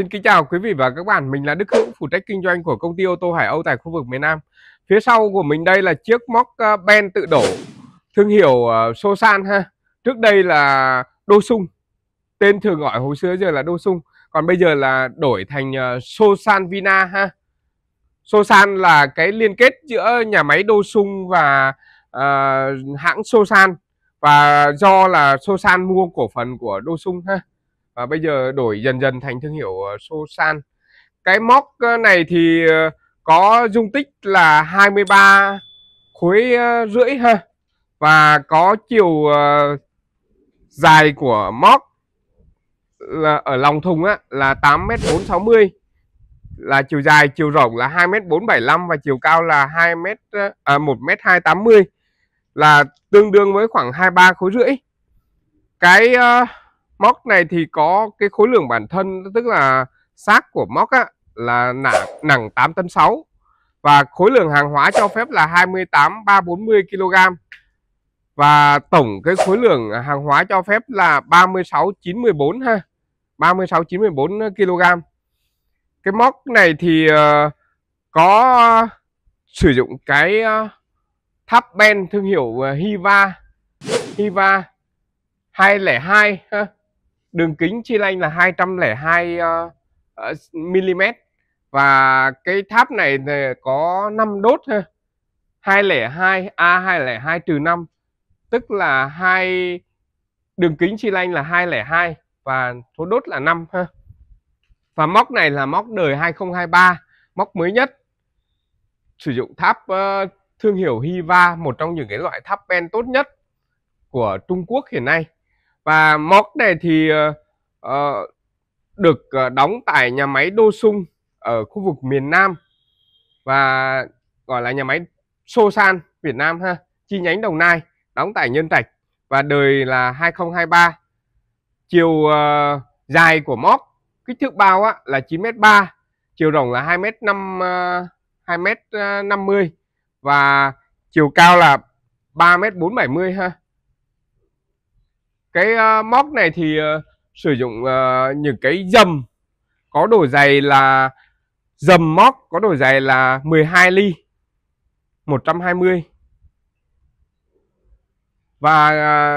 Xin kính chào quý vị và các bạn, mình là Đức Hữu, phụ trách kinh doanh của công ty ô tô Hải Âu tại khu vực miền Nam. Phía sau của mình đây là chiếc móc ờ, Ben tự đổ, thương hiệu ờ, Sosan ha. Trước đây là Đô Sung, tên thường gọi hồi xưa giờ là Đô Sung, còn bây giờ là đổi thành ờ, Sosan Vina ha. Sosan là cái liên kết giữa nhà máy Đô Sung và uh, hãng Sosan và do là Sosan mua cổ phần của Đô Sung ha và bây giờ đổi dần dần thành thương hiệu ờ, Sosan cái móc ờ, này thì ờ, có dung tích là 23 khối rưỡi ha và có chiều dài của móc là ở lòng thùng á là 8m460 là chiều dài chiều rộng là 2m475 và chiều cao là 2m à, 1m280 là tương đương với khoảng 23 khối rưỡi cái uh, móc này thì có cái khối lượng bản thân tức là xác của móc á, là nặng, nặng 8 tấn 6 và khối lượng hàng hóa cho phép là 28 340 kg và tổng cái khối lượng hàng hóa cho phép là 36 914 ha 36 914 kg cái móc này thì ờ, có sử dụng cái ờ, tháp ben thương hiệu ờ, Hiva Hiva 202 ha đường kính chi lanh là 202 uh, mm và cái tháp này có 5 đốt thôi 202 A202 à, trừ 5 tức là hai đường kính chi lanh là 202 và số đốt là 5 ha. Và móc này là móc đời 2023, móc mới nhất. Sử dụng tháp ờ, thương hiệu Hiva, một trong những cái loại tháp pen tốt nhất của Trung Quốc hiện nay và móc này thì uh, được ờ, đóng tại nhà máy Đô Sung ở khu vực miền Nam và gọi là nhà máy Sosan Việt Nam ha chi nhánh Đồng Nai đóng tại Nhân Trạch và đời là 2023 chiều uh, dài của móc kích thước bao á, là 9m3 chiều rộng là 2m5 uh, 2m50 và chiều cao là 3m470 ha cái uh, móc này thì uh, sử dụng uh, những cái dầm có độ dày là dầm móc có độ dày là 12 ly 120 và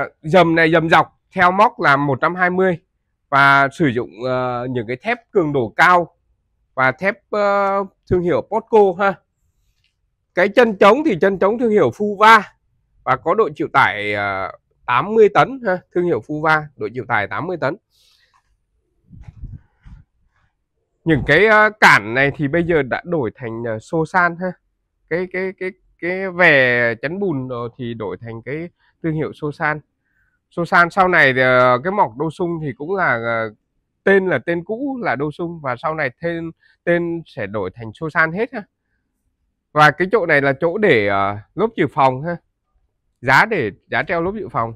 uh, dầm này dầm dọc theo móc là 120 và sử dụng uh, những cái thép cường độ cao và thép uh, thương hiệu Posco ha cái chân trống thì chân trống thương hiệu Fuva và có độ chịu tải uh, 80 tấn ha, thương hiệu Fuva độ chịu tải 80 tấn những cái ờ, cản này thì bây giờ đã đổi thành ờ, xô san ha cái cái cái cái vẻ chắn bùn rồi thì đổi thành cái thương hiệu xô san xô san sau này ờ, cái mọc đô sung thì cũng là tên là tên cũ là đô sung và sau này tên tên sẽ đổi thành xô san hết ha và cái chỗ này là chỗ để uh, lốp dự phòng ha giá để giá treo lốp dự phòng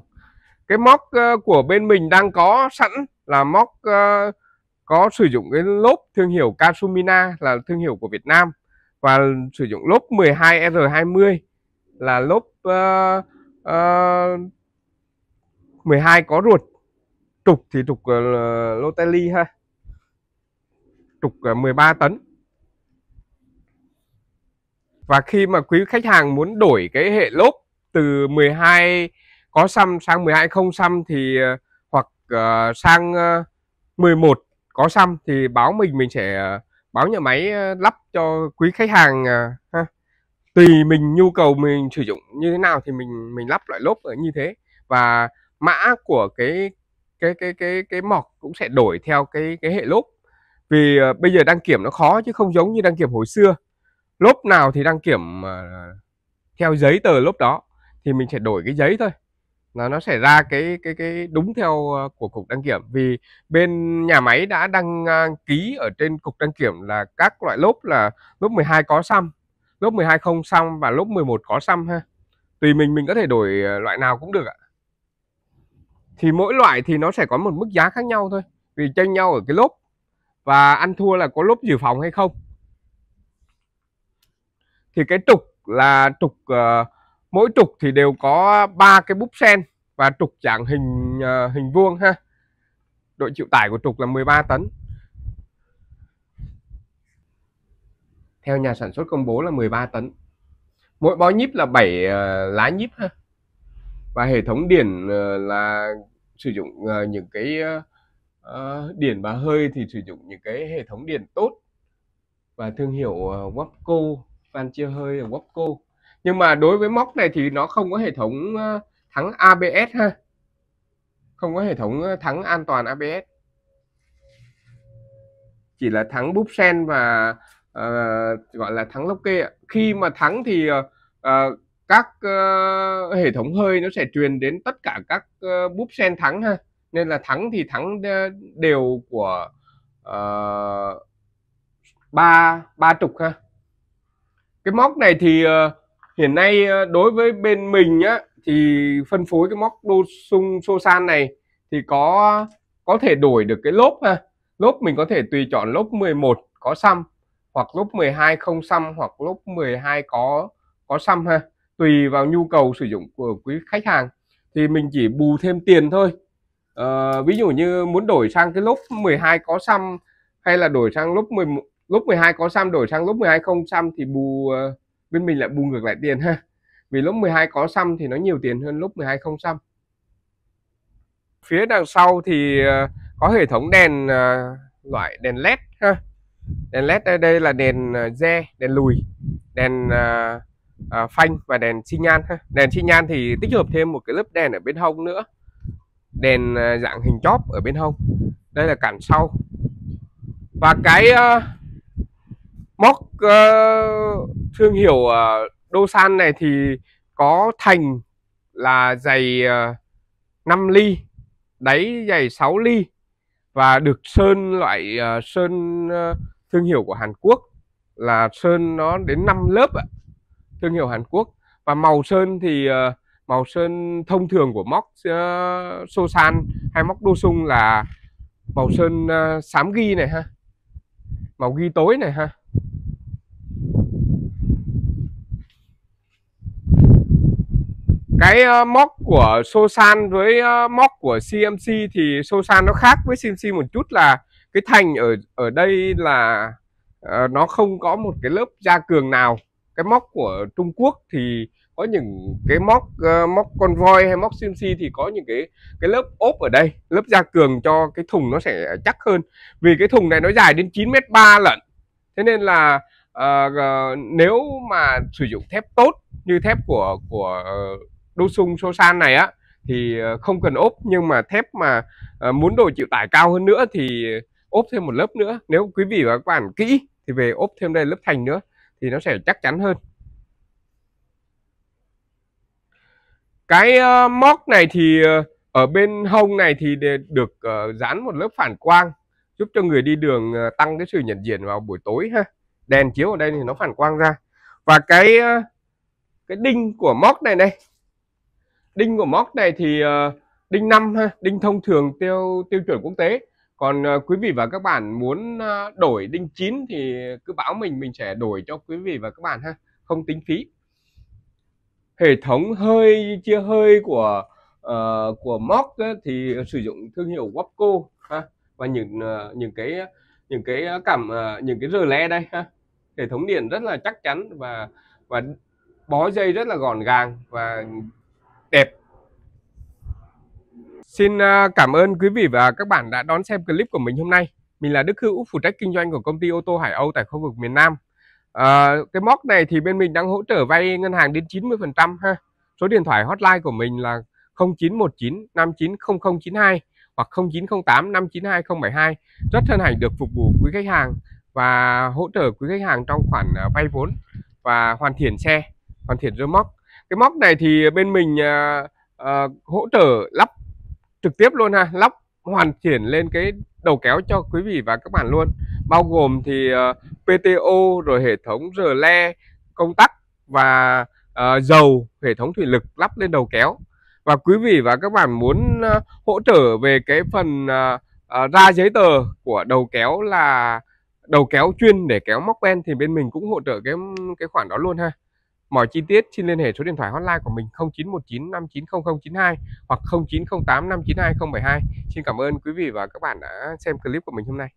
cái móc ờ, của bên mình đang có sẵn là móc ờ, có sử dụng cái lốp thương hiệu Kasumina là thương hiệu của Việt Nam và sử dụng lốp 12R20 là lốp uh, uh, 12 có ruột trục thì trục uh, Lotelli ha trục uh, 13 tấn và khi mà quý khách hàng muốn đổi cái hệ lốp từ 12 có xăm sang 12 không xăm thì ờ, hoặc ờ, sang 11 ờ, có xăm thì báo mình mình sẽ báo nhà máy lắp cho quý khách hàng ha. tùy mình nhu cầu mình sử dụng như thế nào thì mình mình lắp loại lốp ở như thế và mã của cái cái cái cái cái mọc cũng sẽ đổi theo cái cái hệ lốp vì bây giờ đăng kiểm nó khó chứ không giống như đăng kiểm hồi xưa lốp nào thì đăng kiểm theo giấy tờ lốp đó thì mình sẽ đổi cái giấy thôi là nó sẽ ra cái cái cái đúng theo ờ, của cục đăng kiểm vì bên nhà máy đã đăng ờ, ký ở trên cục đăng kiểm là các loại lốp là lốp 12 có xăm, lốp 12 không xăm và lốp 11 có xăm ha. Tùy mình mình có thể đổi ờ, loại nào cũng được ạ. Thì mỗi loại thì nó sẽ có một mức giá khác nhau thôi, vì tranh nhau ở cái lốp và ăn thua là có lốp dự phòng hay không. Thì cái trục là trục uh, mỗi trục thì đều có ba cái búp sen và trục dạng hình uh, hình vuông ha độ chịu tải của trục là 13 tấn theo nhà sản xuất công bố là 13 tấn mỗi bó nhíp là 7 uh, ờ, lá nhíp ha và hệ thống điển uh, ờ, là sử dụng uh, những cái uh, điển và hơi thì sử dụng những cái hệ thống điển tốt và thương hiệu uh, Wapco van chia hơi ở Wapco nhưng mà đối với móc này thì nó không có hệ thống ờ, thắng ABS ha không có hệ thống ờ, thắng an toàn ABS chỉ là thắng búp sen và uh, gọi là thắng lốc kê khi mà thắng thì uh, các uh, hệ thống hơi nó sẽ truyền đến tất cả các uh, búp sen thắng ha nên là thắng thì thắng đều của uh, ba ba trục ha cái móc này thì uh, hiện nay ờ, đối với bên mình á thì phân phối cái móc đô sung xô san này thì có có thể đổi được cái lốp ha lốp mình có thể tùy chọn lốp 11 có xăm hoặc lốp 12 không xăm hoặc lốp 12 có có xăm ha tùy vào nhu cầu sử dụng của quý khách hàng thì mình chỉ bù thêm tiền thôi à, ví dụ như muốn đổi sang cái lốp 12 có xăm hay là đổi sang lốp 10 lốp 12 có xăm đổi sang lốp 12 không xăm thì bù uh, bên mình lại bù ngược lại tiền ha vì lúc 12 có xăm thì nó nhiều tiền hơn lúc 12 không xăm phía đằng sau thì ờ, có hệ thống đèn ờ, loại đèn led ha đèn led đây, đây là đèn ờ, re đèn lùi đèn phanh và đèn xi nhan ha. đèn xi nhan thì tích hợp thêm một cái lớp đèn ở bên hông nữa đèn dạng hình chóp ở bên hông đây là cản sau và cái móc uh, thương hiệu uh, đô san này thì có thành là giày uh, ờ, 5 ly đáy giày 6 ly và được sơn loại uh, sơn uh, thương hiệu của Hàn Quốc là sơn nó đến 5 lớp ạ. Thương hiệu Hàn Quốc và màu sơn thì uh, màu sơn thông thường của móc uh, Sosan hay móc Đô Sung là màu sơn uh, xám ghi này ha. Màu ghi tối này ha. cái ờ, móc của Sosan với ờ, móc của CMC thì Sosan nó khác với CMC một chút là cái thành ở ở đây là uh, nó không có một cái lớp da cường nào cái móc của Trung Quốc thì có những cái móc uh, móc voi hay móc CMC thì có những cái cái lớp ốp ở đây lớp da cường cho cái thùng nó sẽ chắc hơn vì cái thùng này nó dài đến 9m3 lận thế nên là uh, uh, nếu mà sử dụng thép tốt như thép của của uh, đô sung xô san này á thì ờ, không cần ốp nhưng mà thép mà ờ, muốn đồ chịu tải cao hơn nữa thì ốp thêm một lớp nữa nếu quý vị và các bạn kỹ thì về ốp thêm đây lớp thành nữa thì nó sẽ chắc chắn hơn cái uh, móc này thì uh, ở bên hông này thì để được uh, dán một lớp phản quang giúp cho người đi đường uh, tăng cái sự nhận diện vào buổi tối ha đèn chiếu ở đây thì nó phản quang ra và cái uh, cái đinh của móc này đây đinh của móc này thì uh, đinh năm ha đinh thông thường tiêu tiêu chuẩn quốc tế còn uh, quý vị và các bạn muốn uh, đổi đinh 9 thì cứ báo mình mình sẽ đổi cho quý vị và các bạn ha không tính phí hệ thống hơi chia hơi của uh, của móc thì sử dụng thương hiệu Wapco ha và những uh, những cái những cái cảm uh, những cái rơ le đây ha hệ thống điện rất là chắc chắn và và bó dây rất là gọn gàng và Xin à, cảm ơn quý vị và các bạn đã đón xem clip của mình hôm nay. Mình là Đức Hữu, phụ trách kinh doanh của công ty ô tô Hải Âu tại khu vực miền Nam. À, cái móc này thì bên mình đang hỗ trợ vay ngân hàng đến 90% ha. Số điện thoại hotline của mình là 0919 590092 hoặc 0908 592 072. Rất hân hạnh được phục vụ quý khách hàng và hỗ trợ quý khách hàng trong khoản à, vay vốn và hoàn thiện xe, hoàn thiện rơ móc. Cái móc này thì bên mình uh, uh, hỗ trợ lắp trực tiếp luôn ha lắp hoàn chỉnh lên cái đầu kéo cho quý vị và các bạn luôn bao gồm thì uh, ờ, PTO rồi hệ thống rờ le công tắc và uh, dầu hệ thống thủy lực lắp lên đầu kéo và quý vị và các bạn muốn uh, hỗ trợ về cái phần uh, uh, ra giấy tờ của đầu kéo là đầu kéo chuyên để kéo móc ben thì bên mình cũng hỗ trợ cái cái khoản đó luôn ha Mọi chi tiết xin liên hệ số điện thoại hotline của mình 0919 590092 hoặc 0908 592072 Xin cảm ơn quý vị và các bạn đã xem clip của mình hôm nay.